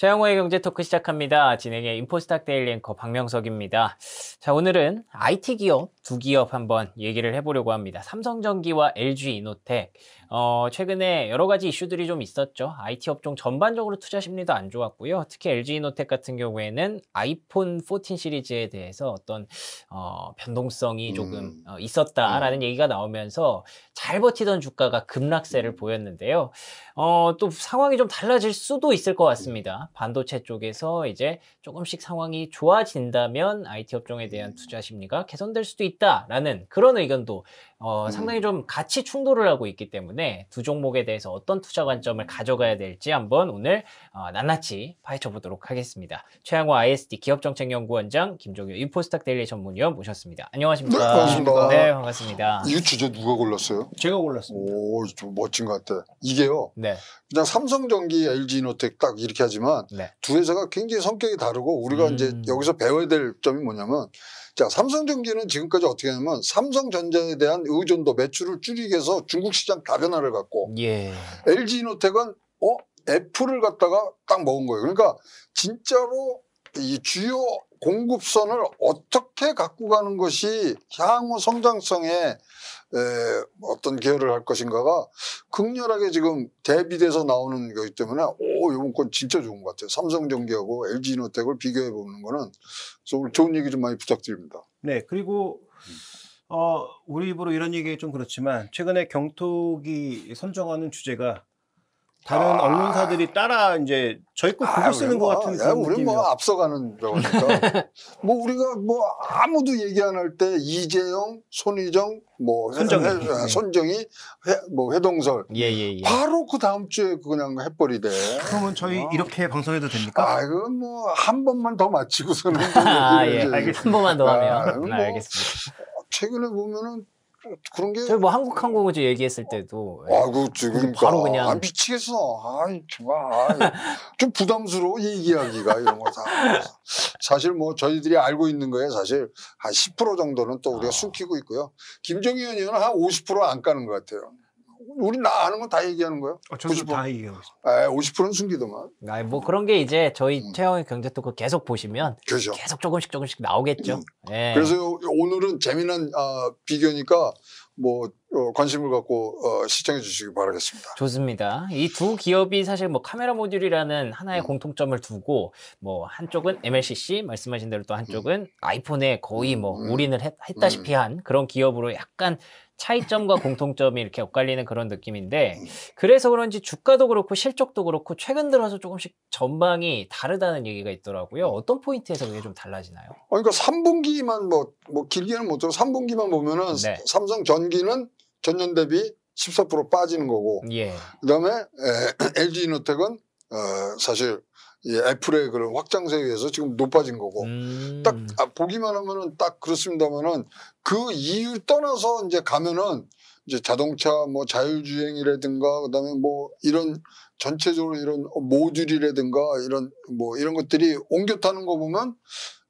최영호의 경제 토크 시작합니다. 진행의 인포스탁 데일리 앵커 박명석입니다. 자, 오늘은 IT 기업 두 기업 한번 얘기를 해보려고 합니다. 삼성전기와 LG 이노텍. 어, 최근에 여러 가지 이슈들이 좀 있었죠. IT 업종 전반적으로 투자 심리도 안 좋았고요. 특히 LG 이노텍 같은 경우에는 아이폰 14 시리즈에 대해서 어떤 어, 변동성이 음. 조금 음. 있었다라는 음. 얘기가 나오면서 잘 버티던 주가가 급락세를 음. 보였는데요. 어, 또 상황이 좀 달라질 수도 있을 것 같습니다. 음. 반도체 쪽에서 이제 조금씩 상황이 좋아진다면 IT 업종에 대한 투자 심리가 개선될 수도 있다라는 그런 의견도 어, 음. 상당히 좀 가치 충돌을 하고 있기 때문에 두 종목에 대해서 어떤 투자 관점을 가져가야 될지 한번 오늘 어, 낱낱이 파헤쳐 보도록 하겠습니다. 최양호 ISD 기업정책연구원장 김종규 유포스탁 데일리 전문위원 모셨습니다. 안녕하십니까? 네, 반갑습니다. 네, 반갑습니다. 이 주제 누가 골랐어요? 제가 골랐습니다. 오, 멋진 것 같아. 이게요. 네. 그냥 삼성전기, LG이노텍 딱 이렇게 하지만 네. 두 회사가 굉장히 성격이 다르고 우리가 음. 이제 여기서 배워야 될 점이 뭐냐면 자, 삼성전기는 지금까지 어떻게 하냐면 삼성전자에 대한 의존도 매출을 줄이기 위해서 중국 시장 다변화를 갖고 예. LG이노텍은 어 애플을 갖다가 딱 먹은 거예요. 그러니까 진짜로 이 주요 공급선을 어떻게 갖고 가는 것이 향후 성장성에 에, 예, 어떤 개혁을 할 것인가가 극렬하게 지금 대비돼서 나오는 거기 때문에 오 이번 건 진짜 좋은 것 같아요. 삼성전기하고 LG이노텍을 비교해 보는 거는 오 좋은 얘기 좀 많이 부탁드립니다. 네 그리고 음. 어, 우리 입으로 이런 얘기 좀 그렇지만 최근에 경톡이 선정하는 주제가 다른 아. 언론사들이 따라 이제 저희 거 보고 아, 쓰는 뭐, 것 같은 야, 그런 우리 뭐 앞서가는 거니까 뭐 우리가 뭐 아무도 얘기 안 할 때 이재용, 손희정, 뭐 손정희, 아, 손정희, 뭐 회동설, 예, 예, 예. 바로 그 다음 주에 그냥 해버리대. 그러면 저희 어. 이렇게 방송해도 됩니까? 아 이건 뭐 한 번만 더 마치고서는 아, 예. 알겠, 습니다한 번만 더 아, 하면 아, 뭐 알겠습니다. 최근에 보면은 그런 게. 저희 뭐 한국항공우주 얘기했을 어, 때도. 예. 아구 지금 그러니까 바로 그냥. 아, 미치겠어. 아이 정말 좀 부담스러워 이 이야기가 이런 거 다. 사실 뭐 저희들이 알고 있는 거에 사실 한 10% 정도는 또 우리가 아. 숨기고 있고요. 김정희 의원은 한 50%안 까는 것 같아요. 우리 나 아는 건 다 얘기하는 거예요. 어, 저도 다 얘기하고 있어요. 50%는 예, 숨기더만. 아, 뭐 그런 게 이제 저희 음. 최영의 경제토크 계속 보시면 그렇죠. 계속 조금씩 조금씩 나오겠죠. 음. 예. 그래서 오늘은 재미난 어, 비교니까 뭐 어, 관심을 갖고 어, 시청해 주시기 바라겠습니다. 좋습니다. 이 두 기업이 사실 뭐 카메라 모듈이라는 하나의 음. 공통점을 두고 뭐 한쪽은 MLCC 말씀하신 대로 또 한쪽은 음. 아이폰에 거의 뭐 음. 올인을 했, 다시피한 음. 그런 기업으로 약간 차이점과 공통점이 이렇게 엇갈리는 그런 느낌인데 그래서 그런지 주가도 그렇고 실적도 그렇고 최근 들어서 조금씩 전망이 다르다는 얘기가 있더라고요. 어떤 포인트에서 그게 좀 달라지나요? 어, 그러니까 3분기만 뭐, 뭐 길게는 못 들어 3분기만 보면은 네. 삼성 전기는 전년 대비 14% 빠지는 거고 예. 그다음에 LG 이노텍은 어, 사실 예, 애플의 그런 확장세에 의해서 지금 높아진 거고 음. 딱 아, 보기만 하면은 딱 그렇습니다만은 그 이유 를 떠나서 이제 가면은 이제 자동차 뭐 자율주행이라든가 그다음에 뭐 이런 전체적으로 이런 모듈이라든가 이런 뭐 이런 것들이 옮겨 타는 거 보면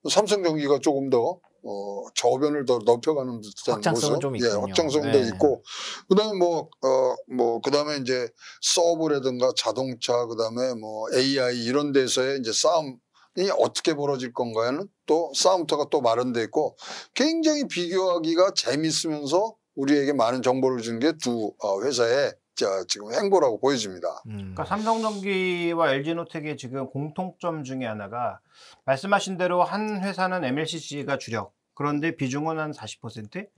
삼성전기가 조금 더 어, 저변을 더 높여가는 듯한 확장성은 모습, 좀 예, 있군요. 예, 확장성도 네. 있고 그다음에 뭐어뭐 어, 뭐, 그다음에 이제 서브라든가 자동차 그다음에 뭐 AI 이런 데서의 이제 싸움 이 어떻게 벌어질 건가에는 또 싸움터가 또 마련돼 있고 굉장히 비교하기가 재밌으면서 우리에게 많은 정보를 주는 게 두 어, 회사의 진 지금 행보라고 보여집니다. 음. 그러니까 삼성전기와 LG노텍의 지금 공통점 중에 하나가 말씀하신 대로 한 회사는 MLCC가 주력. 그런데 비중은 한 40%.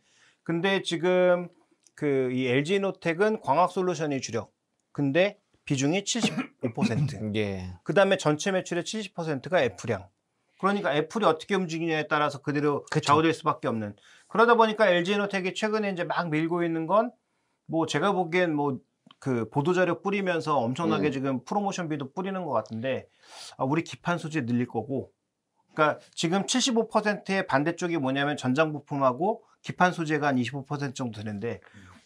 근데 지금 그 이 LG노텍은 광학솔루션이 주력. 근데 비중이 75%. 예. 그다음에 전체 매출의 70%가 애플향. 그러니까 애플이 어떻게 움직이냐에 따라서 그대로 그쵸. 좌우될 수밖에 없는. 그러다 보니까 LG노텍이 최근에 이제 막 밀고 있는 건 뭐 제가 보기엔 뭐그 보도자료 뿌리면서 엄청나게 음. 지금 프로모션비도 뿌리는 것 같은데 아, 우리 기판 소재 늘릴 거고 그러니까 지금 75%의 반대쪽이 뭐냐면 전장 부품하고 기판 소재가 한 25% 정도 되는데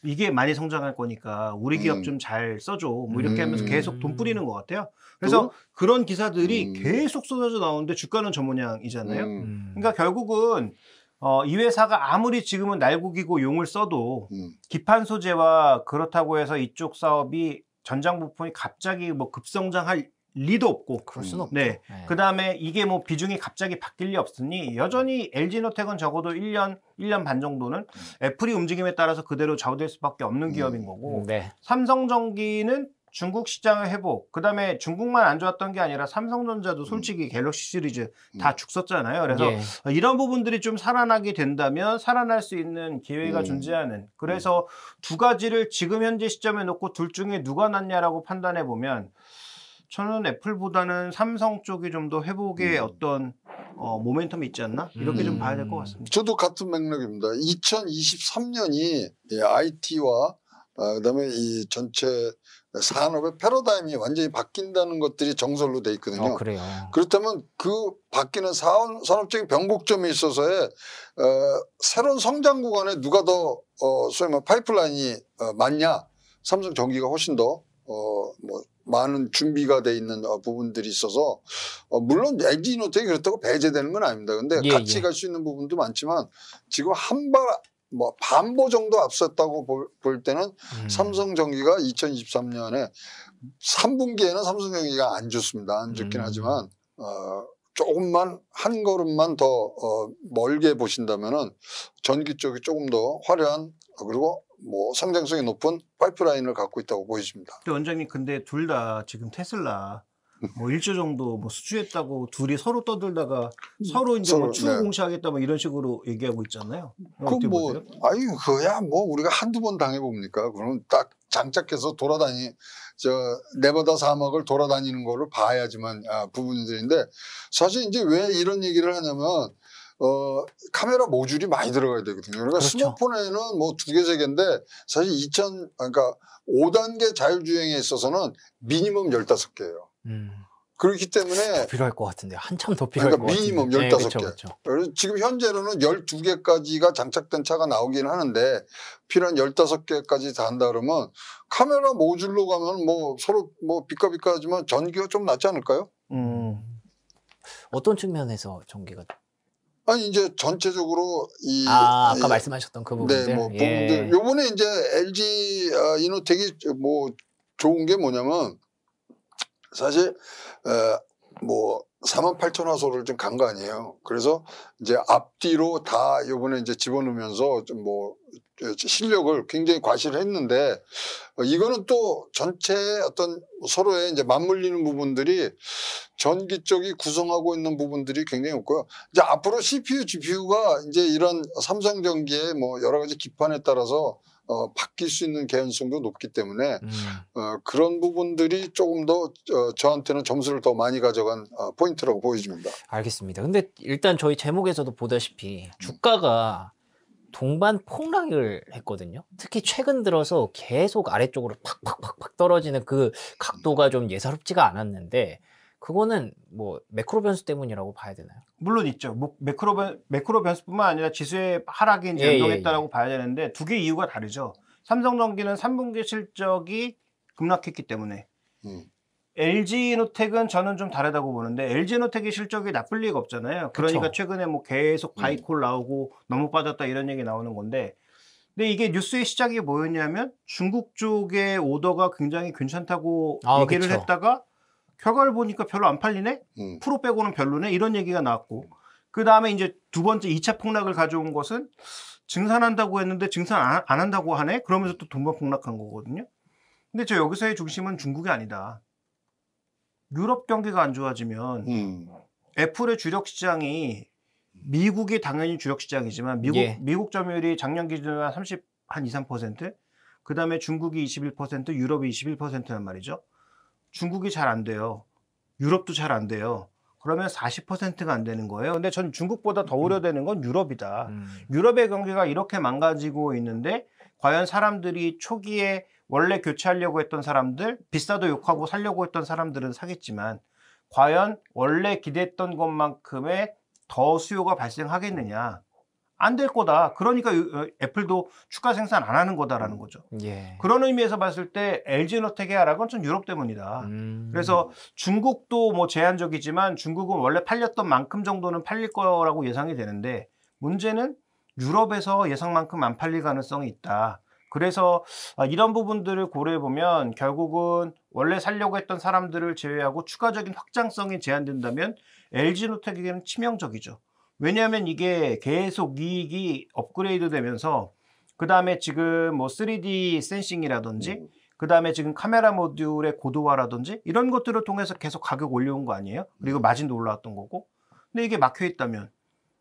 이게 많이 성장할 거니까 우리 기업 음. 좀잘 써줘 뭐 이렇게 하면서 음. 계속 돈 뿌리는 것 같아요. 그래서 또? 그런 기사들이 음. 계속 쏟아져 나오는데 주가는 저 모양이잖아요. 음. 그러니까 결국은 어, 이 회사가 아무리 지금은 날고기고 용을 써도 음. 기판 소재와 그렇다고 해서 이쪽 사업이 전장 부품이 갑자기 뭐 급성장할 리도 없고 그럴 수는 음. 없죠. 네. 네. 그다음에 이게 뭐 비중이 갑자기 바뀔 리 없으니 여전히 LG노텍은 적어도 1년 1년 반 정도는 음. 애플이 움직임에 따라서 그대로 좌우될 수밖에 없는 기업인 음. 거고 네. 삼성전기는 중국 시장의 회복, 그 다음에 중국만 안 좋았던 게 아니라 삼성전자도 음. 솔직히 갤럭시 시리즈 음. 다 죽었잖아요. 그래서 예. 어, 이런 부분들이 좀 살아나게 된다면 살아날 수 있는 기회가 음. 존재하는. 그래서 음. 두 가지를 지금 현재 시점에 놓고 둘 중에 누가 낫냐라고 판단해 보면 저는 애플보다는 삼성 쪽이 좀 더 회복의 음. 어떤 어, 모멘텀이 있지 않나? 이렇게 좀 봐야 될것 음. 같습니다. 저도 같은 맥락입니다. 2023년이 IT와 예, 어, 그다음에 이 전체 산업의 패러다임이 완전히 바뀐다는 것들이 정설로 돼 있거든요. 어, 그렇다면 그 바뀌는 사원, 산업적인 변곡점에 있어서의 어, 새로운 성장 구간에 누가 더 어, 소위 말 뭐 파이프라인이 어, 맞냐? 삼성 전기가 훨씬 더 어, 뭐 많은 준비가 돼 있는 어, 부분들이 있어서 어, 물론 LG 이노텍이 그렇다고 배제되는 건 아닙니다. 근데 예, 같이 예. 갈수 있는 부분도 많지만 지금 한발 뭐 반보 정도 앞섰다고 볼, 때는 음. 삼성전기가 2023년에 3분기에는 삼성전기가 안 좋습니다. 안 좋긴 음. 하지만 어 조금만 한 걸음만 더 어, 멀게 보신다면은 전기 쪽이 조금 더 화려한 그리고 뭐 성장성이 높은 파이프라인을 갖고 있다고 보여집니다. 원장님 근데 둘 다 지금 테슬라 뭐 일주 정도 뭐 수주했다고 둘이 서로 떠들다가 음. 서로 이제 뭐 추후 네. 공시하겠다 뭐 이런 식으로 얘기하고 있잖아요. 그 뭐 아니 그야 뭐 우리가 한두 번 당해 봅니까? 그럼 딱 장착해서 돌아다니 저 네바다 사막을 돌아다니는 거를 봐야지만 아, 부분들인데 사실 이제 왜 이런 얘기를 하냐면 어, 카메라 모듈이 많이 들어가야 되거든요. 그러니까 그렇죠. 스마트폰에는 뭐 두 개, 세 개인데 사실 2000, 그러니까 5단계 자율주행에 있어서는 미니멈 15개예요. 음. 그렇기 때문에 필요할 것 같은데 한참 더 필요할 그러니까 것 미니멈 같은데. 15개. 네, 그쵸, 그쵸. 지금 현재로는 12개까지가 장착된 차가 나오긴 하는데 필요한 15개까지 다 한다 그러면 카메라 모듈로 가면 뭐 서로 뭐 비까비까하지만 전기가 좀 낫지 않을까요? 음. 어떤 측면에서 전기가 아니 이제 전체적으로 이 아, 아까 이, 말씀하셨던 그 부분들. 네, 뭐 예. 부분들. 요번에 이제 LG 아, 이노텍이 뭐 좋은 게 뭐냐면 사실 에, 어, 뭐 4만 8천 화소를 좀 간 거 아니에요. 그래서 이제 앞뒤로 다 이번에 이제 집어넣으면서 좀 뭐 실력을 굉장히 과시를했는데 어, 이거는 또 전체 어떤 서로의 이제 맞물리는 부분들이 전기 쪽이 구성하고 있는 부분들이 굉장히 없고요. 이제 앞으로 CPU, GPU가 이제 이런 삼성 전기의 뭐 여러 가지 기판에 따라서 어, 바뀔 수 있는 개연성도 높기 때문에 음. 어, 그런 부분들이 조금 더 어, 저한테는 점수를 더 많이 가져간 어, 포인트라고 보여집니다. 알겠습니다. 근데 일단 저희 제목에서도 보다시피 음. 주가가 동반 폭락을 했거든요. 특히 최근 들어서 계속 아래쪽으로 팍팍팍팍 떨어지는 그 각도가 좀 예사롭지가 않았는데 그거는 뭐 매크로 변수 때문이라고 봐야 되나요? 물론 있죠. 뭐 매크로 변 매크로 변수뿐만 아니라 지수의 하락이 이제 예, 예 연동했다라고 예, 예. 봐야 되는데 두 개 이유가 다르죠. 삼성전기는 3분기 실적이 급락했기 때문에 음. LG노텍은 저는 좀 다르다고 보는데 LG노텍의 실적이 나쁠 리가 없잖아요. 그러니까 그쵸. 최근에 뭐 계속 음. 바이콜 나오고 너무 빠졌다 이런 얘기 나오는 건데 근데 이게 뉴스의 시작이 뭐였냐면 중국 쪽의 오더가 굉장히 괜찮다고 아, 얘기를 그쵸. 했다가 결과를 보니까 별로 안 팔리네? 음. 프로 빼고는 별로네? 이런 얘기가 나왔고. 그 다음에 이제 두 번째 2차 폭락을 가져온 것은 증산한다고 했는데 증산 안, 안 한다고 하네? 그러면서 또 돈만 폭락한 거거든요. 근데 저 여기서의 중심은 중국이 아니다. 유럽 경기가 안 좋아지면 음. 애플의 주력 시장이 미국이 당연히 주력 시장이지만 미국 예. 미국 점유율이 작년 기준으로 한30한 2, 3%그 다음에 중국이 21% 유럽이 21%란 말이죠. 중국이 잘 안 돼요. 유럽도 잘 안 돼요. 그러면 40%가 안 되는 거예요. 근데 전 중국보다 더 음. 우려되는 건 유럽이다. 음. 유럽의 경제가 이렇게 망가지고 있는데 과연 사람들이 초기에 원래 교체하려고 했던 사람들, 비싸도 욕하고 살려고 했던 사람들은 사겠지만 과연 원래 기대했던 것만큼의 더 수요가 발생하겠느냐. 안될 거다. 그러니까 어, 애플도 추가 생산 안 하는 거다라는 거죠. 예. 그런 의미에서 봤을 때 LG노텍의 하락은 좀 유럽 때문이다. 음. 그래서 중국도 뭐 제한적이지만 중국은 원래 팔렸던 만큼 정도는 팔릴 거라고 예상이 되는데 문제는 유럽에서 예상만큼 안 팔릴 가능성이 있다. 그래서 아, 이런 부분들을 고려해 보면 결국은 원래 살려고 했던 사람들을 제외하고 추가적인 확장성이 제한된다면 LG노텍에게는 치명적이죠. 왜냐하면 이게 계속 이익이 업그레이드 되면서 그 다음에 지금 뭐 3D 센싱이라든지 음. 그 다음에 지금 카메라 모듈의 고도화라든지 이런 것들을 통해서 계속 가격 올려온 거 아니에요? 그리고 음. 마진도 올라왔던 거고 근데 이게 막혀있다면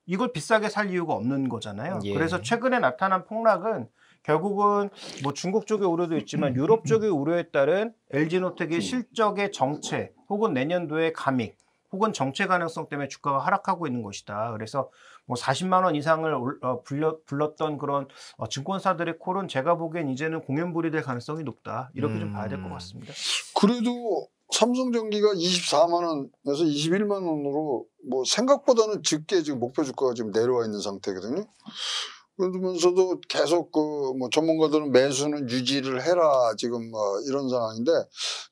이걸 비싸게 살 이유가 없는 거잖아요 예. 그래서 최근에 나타난 폭락은 결국은 뭐 중국 쪽의 우려도 있지만 유럽 쪽의 우려에 따른 LG노텍의 음. 실적의 정체 혹은 내년도의 감익 혹은 정체 가능성 때문에 주가가 하락하고 있는 것이다. 그래서 뭐 40만 원 이상을 어, 불려, 불렀던 그런 어, 증권사들의 콜은 제가 보기엔 이제는 공연불이 될 가능성이 높다. 이렇게 음. 좀 봐야 될것 음. 같습니다. 그래도 삼성전기가 24만 원에서 21만 원으로 뭐 생각보다는 적게 지금 목표 주가가 지금 내려와 있는 상태거든요. 그러면서도 계속 그뭐 전문가들은 매수는 유지를 해라 지금 뭐 이런 상황인데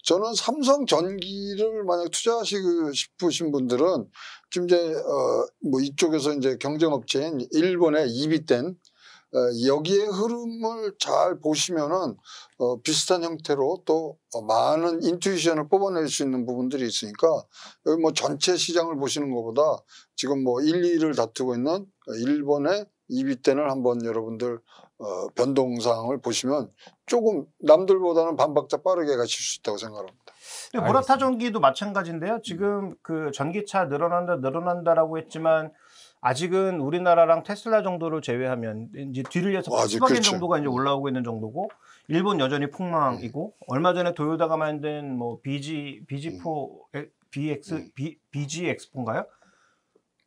저는 삼성 전기를 만약 투자하시고 싶으신 분들은 지금 이제 어 뭐 이쪽에서 이제 경쟁업체인 일본에 이비땐 어, 여기에 흐름을 잘 보시면은 어 비슷한 형태로 또 많은 인투이션을 뽑아낼 수 있는 부분들이 있으니까 여기 뭐 전체 시장을 보시는 것보다 지금 뭐 1, 2를 다투고 있는 일본의 이비 때는 한번 여러분들 어, 변동상황을 보시면 조금 남들보다는 반박자 빠르게 가실 수 있다고 생각합니다. 네, 라타 전기도 마찬가지인데요. 지금 음. 그 전기차 늘어난다 늘어난다라고 했지만 아직은 우리나라랑 테슬라 정도를 제외하면 이제 뒤를 이어서 수박엔 정도가 이제 올라오고 있는 정도고 일본 여전히 폭망이고 음. 얼마 전에 도요다가 만든 뭐 BG BG4 음. BX 음. B, BG x 인가요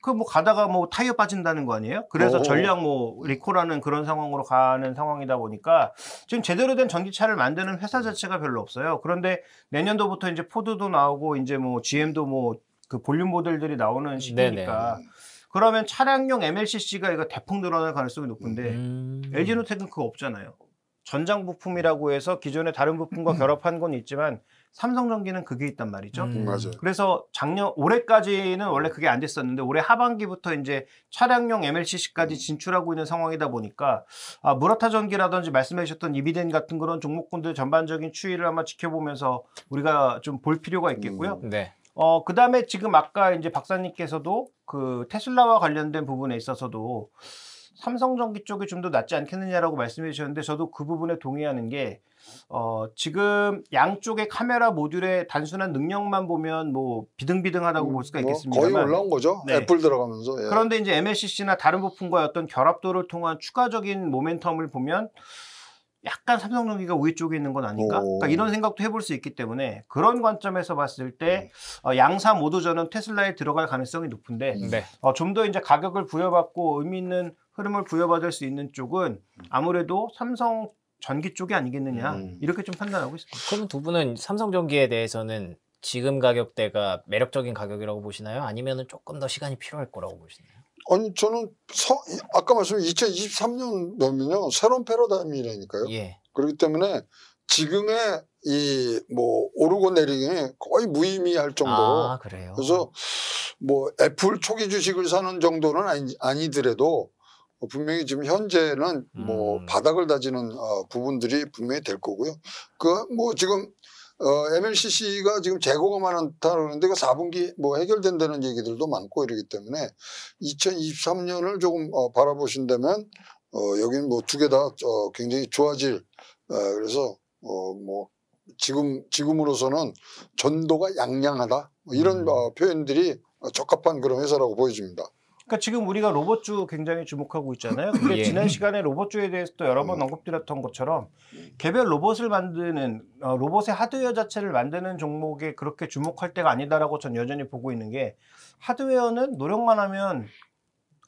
그뭐 가다가 뭐 타이어 빠진다는 거 아니에요? 그래서 어. 전량 뭐 리콜하는 그런 상황으로 가는 상황이다 보니까 지금 제대로 된 전기차를 만드는 회사 자체가 별로 없어요. 그런데 내년도부터 이제 포드도 나오고 이제 뭐 GM도 뭐 그 볼륨 모델들이 나오는 음, 시기니까 네네. 그러면 차량용 MLCC가 이거 대폭 늘어날 가능성이 높은데 음... LG노텍은 그거 없잖아요. 전장 부품이라고 해서 기존의 다른 부품과 결합한 건 있지만 삼성전기는 그게 있단 말이죠. 음, 맞아요. 그래서 작년 올해까지는 원래 그게 안 됐었는데 올해 하반기부터 이제 차량용 MLCC까지 음. 진출하고 있는 상황이다 보니까 아, 무라타 전기라든지 말씀해주셨던 이비덴 같은 그런 종목군들 전반적인 추이를 한번 지켜보면서 우리가 좀 볼 필요가 있겠고요. 음, 네. 어, 그 다음에 지금 아까 이제 박사님께서도 그 테슬라와 관련된 부분에 있어서도 삼성전기 쪽이 좀 더 낫지 않겠느냐라고 말씀해 주셨는데 저도 그 부분에 동의하는 게 어, 지금 양쪽의 카메라 모듈의 단순한 능력만 보면 뭐 비등비등하다고 볼 수가 음, 뭐 있겠습니다만 거의 올라온 거죠. 네. 애플 들어가면서. 예. 그런데 이제 MLCC나 다른 부품과 어떤 결합도를 통한 추가적인 모멘텀을 보면 약간 삼성전기가 우위 쪽에 있는 건 아닌가? 그러니까 이런 생각도 해볼 수 있기 때문에 그런 관점에서 봤을 때 네. 어, 양사 모두 저는 테슬라에 들어갈 가능성이 높은데 음. 네. 어, 좀더 이제 가격을 부여받고 의미 있는 흐름을 부여받을 수 있는 쪽은 음. 아무래도 삼성 전기 쪽이 아니겠느냐 음. 이렇게 좀 판단하고 있습니다. 그럼 두 분은 삼성전기에 대해서는 지금 가격대가 매력적인 가격이라고 보시나요? 아니면 조금 더 시간이 필요할 거라고 보시나요? 아니 저는 서, 아까 말씀드린 2023년 도면요 새로운 패러다임이라니까요. 예. 그렇기 때문에 지금의 이 뭐 오르고 내리기 거의 무의미할 정도로 아, 그래서 뭐 애플 초기 주식을 사는 정도는 아니, 아니더라도 분명히 지금 현재는 뭐 음. 뭐 바닥을 다지는 어, 부분들이 분명히 될 거고요. 그 뭐 지금 어, MLCC가 지금 재고가 많다 그러는데 그 4분기 뭐 해결된다는 얘기들도 많고 이러기 때문에 2023년을 조금 어, 바라보신다면 어, 여기는 뭐두 개 다 어, 굉장히 좋아질 어, 그래서 어, 뭐 지금 지금으로서는 전도가 양양하다 뭐 이런 음. 어, 표현들이 적합한 그런 회사라고 보여집니다. 그러니까 지금 우리가 로봇주 굉장히 주목하고 있잖아요. 근데 예. 지난 시간에 로봇주에 대해서 또 여러 번 음. 언급드렸던 것처럼 개별 로봇을 만드는 어, 로봇의 하드웨어 자체를 만드는 종목에 그렇게 주목할 때가 아니다라고 전 여전히 보고 있는 게 하드웨어는 노력만 하면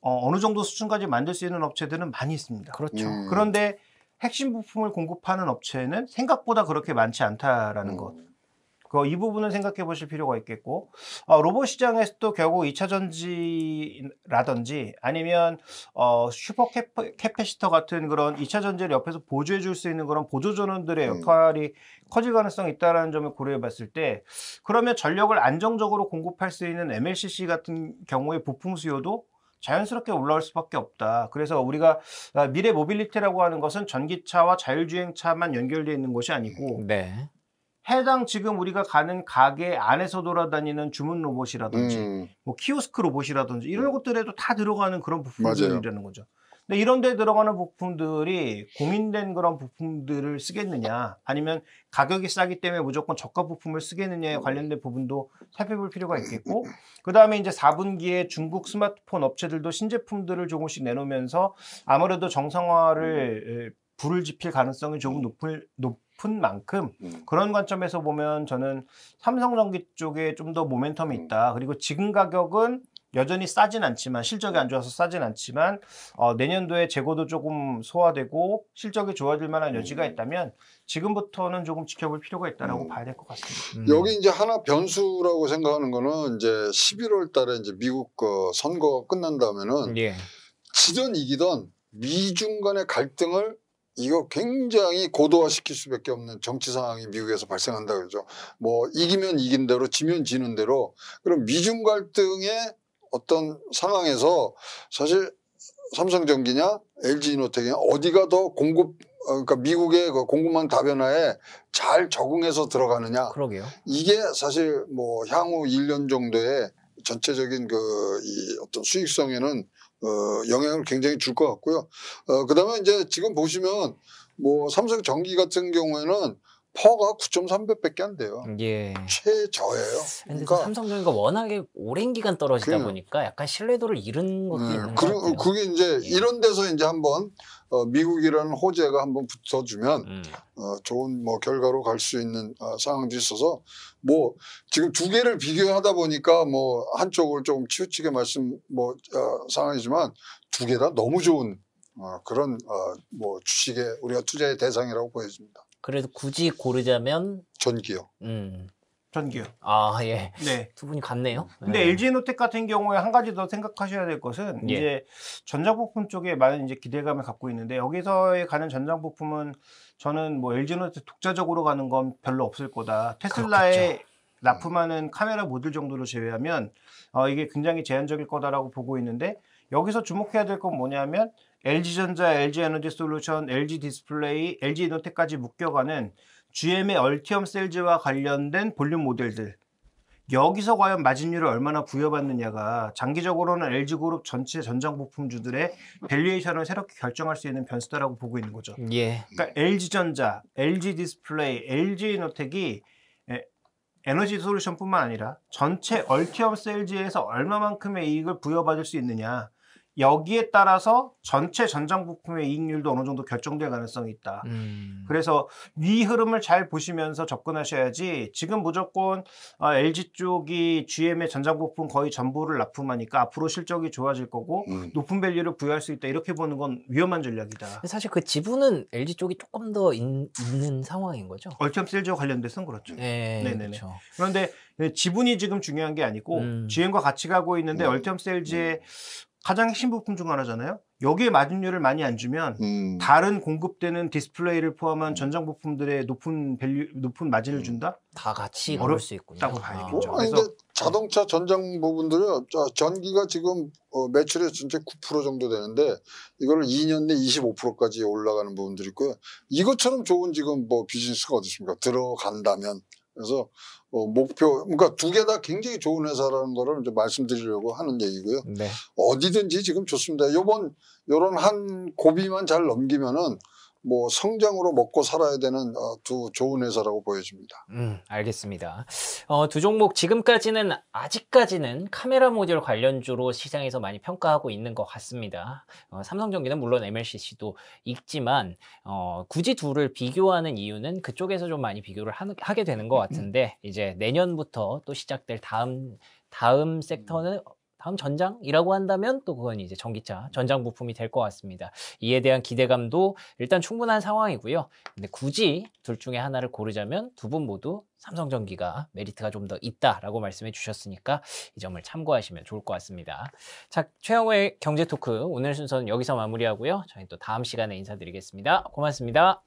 어, 어느 정도 수준까지 만들 수 있는 업체들은 많이 있습니다. 그렇죠. 음. 그런데 핵심 부품을 공급하는 업체는 생각보다 그렇게 많지 않다라는 음. 것. 그이부분은 생각해 보실 필요가 있겠고 어, 로봇 시장에서도 결국 2차 전지라든지 아니면 어, 슈퍼 캐퍼, 캐패시터 같은 그런 2차 전지를 옆에서 보조해 줄 수 있는 그런 보조 전원들의 네. 역할이 음. 커질 가능성이 있다는 점을 고려해 봤을 때 그러면 전력을 안정적으로 공급할 수 있는 MLCC 같은 경우에 부품 수요도 자연스럽게 올라올 수밖에 없다. 그래서 우리가 어, 미래 모빌리티라고 하는 것은 전기차와 자율주행차만 연결되어 있는 것이 아니고 네. 해당 지금 우리가 가는 가게 안에서 돌아다니는 주문 로봇이라든지 음. 뭐 키오스크 로봇이라든지 이런 네. 것들에도 다 들어가는 그런 부품들이라는 거죠. 근데 이런 데 들어가는 부품들이 공인된 그런 부품들을 쓰겠느냐 아니면 가격이 싸기 때문에 무조건 저가 부품을 쓰겠느냐에 음. 관련된 부분도 살펴볼 필요가 있겠고 그 다음에 이제 4분기에 중국 스마트폰 업체들도 신제품들을 조금씩 내놓으면서 아무래도 정상화를 불을 지필 가능성이 조금 높을, 높 싶은 만큼 음. 그런 관점에서 보면 저는 삼성전기 쪽에 좀 더 모멘텀이 음. 있다. 그리고 지금 가격은 여전히 싸진 않지만 실적이 안 좋아서 싸진 않지만 어, 내년도에 재고도 조금 소화되고 실적이 좋아질 만한 여지가 음. 있다면 지금부터는 조금 지켜볼 필요가 있다라고 음. 봐야 될 것 같습니다. 음. 여기 이제 하나 변수라고 생각하는 거는 이제 11월 달에 이제 미국 그 선거 끝난 다음에 예. 지전 이기던 미중 간의 갈등을 이거 굉장히 고도화시킬 수밖에 없는 정치 상황이 미국에서 발생한다 그러죠. 뭐 이기면 이긴 대로 지면 지는 대로 그럼 미중 갈등의 어떤 상황에서 사실 삼성전기냐 LG이노텍이냐 어디가 더 공급 어, 그러니까 미국의 그 공급망 다변화에 잘 적응해서 들어가느냐. 그러게요. 이게 사실 뭐 향후 1년 정도의 전체적인 그이 어떤 수익성에는 어, 영향을 굉장히 줄 것 같고요. 어, 그 다음에 이제 지금 보시면 뭐 삼성 전기 같은 경우에는 퍼가 9.3배밖에 안 돼요. 음, 예. 최저예요. 그러니까 삼성전기가 워낙에 오랜 기간 떨어지다 그냥, 보니까 약간 신뢰도를 잃은 것도 네, 있는 그, 것 같아요. 그게 이제 예. 이런 데서 이제 한번 어, 미국이라는 호재가 한번 붙어주면 음. 어, 좋은 뭐 결과로 갈 수 있는 어, 상황도 있어서 뭐 지금 두 개를 비교하다 보니까 뭐 한쪽을 조금 치우치게 말씀 뭐 어, 상황이지만 두 개 다 너무 좋은 어, 그런 어, 뭐 주식에 우리가 투자의 대상이라고 보여집니다. 그래도 굳이 고르자면 전기요. 음. 전기요. 아 예. 네. 두 분이 같네요. 근데 네. LG 노텍 같은 경우에 한 가지 더 생각하셔야 될 것은 예. 이제 전자부품 쪽에 많은 이제 기대감을 갖고 있는데 여기서의 가는 전자부품은 저는 뭐 LG 노텍 독자적으로 가는 건 별로 없을 거다. 테슬라의 납품하는 음. 카메라 모듈 정도로 제외하면 어, 이게 굉장히 제한적일 거다라고 보고 있는데 여기서 주목해야 될 건 뭐냐면 LG전자, LG에너지솔루션, LG디스플레이, l g 노텍까지 묶여가는 GM의 얼티엄 셀즈와 관련된 볼륨 모델들 여기서 과연 마진율을 얼마나 부여받느냐가 장기적으로는 LG그룹 전체 전장 부품주들의 밸류에이션을 새롭게 결정할 수 있는 변수다라고 보고 있는 거죠. 예. 그러니까 LG전자, LG디스플레이, LG이노텍이 에너지 솔루션뿐만 아니라 전체 얼티엄 셀즈에서 얼마만큼의 이익을 부여받을 수 있느냐 여기에 따라서 전체 전장 부품의 이익률도 어느 정도 결정될 가능성이 있다. 음. 그래서 위 흐름을 잘 보시면서 접근하셔야지 지금 무조건 어, LG 쪽이 GM의 전장 부품 거의 전부를 납품하니까 앞으로 실적이 좋아질 거고 음. 높은 밸류를 부여할 수 있다 이렇게 보는 건 위험한 전략이다. 사실 그 지분은 LG 쪽이 조금 더 있, 는 상황인 거죠. 얼티엄 셀즈와 관련돼서는 그렇죠. 네, 예, 네네 그렇죠. 그런데 그 지분이 지금 중요한 게 아니고 음. GM과 같이 가고 있는데 음. 얼티엄 셀즈의 네. 가장 핵심 부품 중 하나잖아요. 여기에 마진율을 많이 안 주면 음. 다른 공급되는 디스플레이를 포함한 음. 전장 부품들의 높은 밸류, 높은 마진을 음. 준다? 다 같이 어려울 수 있군요. 다고 봐야겠죠. 아. 그래서 자동차 전장 부분들은 전기가 지금 어, 매출의 전체 9% 정도 되는데 이걸 2년 내 25%까지 올라가는 부분들이 있고요. 이것처럼 좋은 지금 뭐 비즈니스가 어디 있습니까? 들어간다면 그래서 어, 목표 그러니까 두 개 다 굉장히 좋은 회사라는 거를 이제 말씀드리려고 하는 얘기고요. 네. 어디든지 지금 좋습니다. 요번 요런 한 고비만 잘 넘기면은 뭐 성장으로 먹고 살아야 되는 어, 두 좋은 회사라고 보여집니다. 음, 알겠습니다. 어, 두 종목 지금까지는 아직까지는 카메라 모듈 관련주로 시장에서 많이 평가하고 있는 것 같습니다. 어, 삼성전기는 물론 MLCC도 있지만 어, 굳이 둘을 비교하는 이유는 그쪽에서 좀 많이 비교를 하게 되는 것 같은데 이제 내년부터 또 시작될 다음 다음 섹터는 다음 전장이라고 한다면 또 그건 이제 전기차 전장 부품이 될 것 같습니다. 이에 대한 기대감도 일단 충분한 상황이고요. 근데 굳이 둘 중에 하나를 고르자면 두 분 모두 삼성전기가 메리트가 좀 더 있다라고 말씀해 주셨으니까 이 점을 참고하시면 좋을 것 같습니다. 자, 최영호의 경제 토크 오늘 순서는 여기서 마무리하고요. 저희 또 다음 시간에 인사드리겠습니다. 고맙습니다.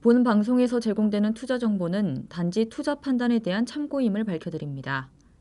본 방송에서 제공되는 투자 정보는 단지 투자 판단에 대한 참고임을 밝혀드립니다.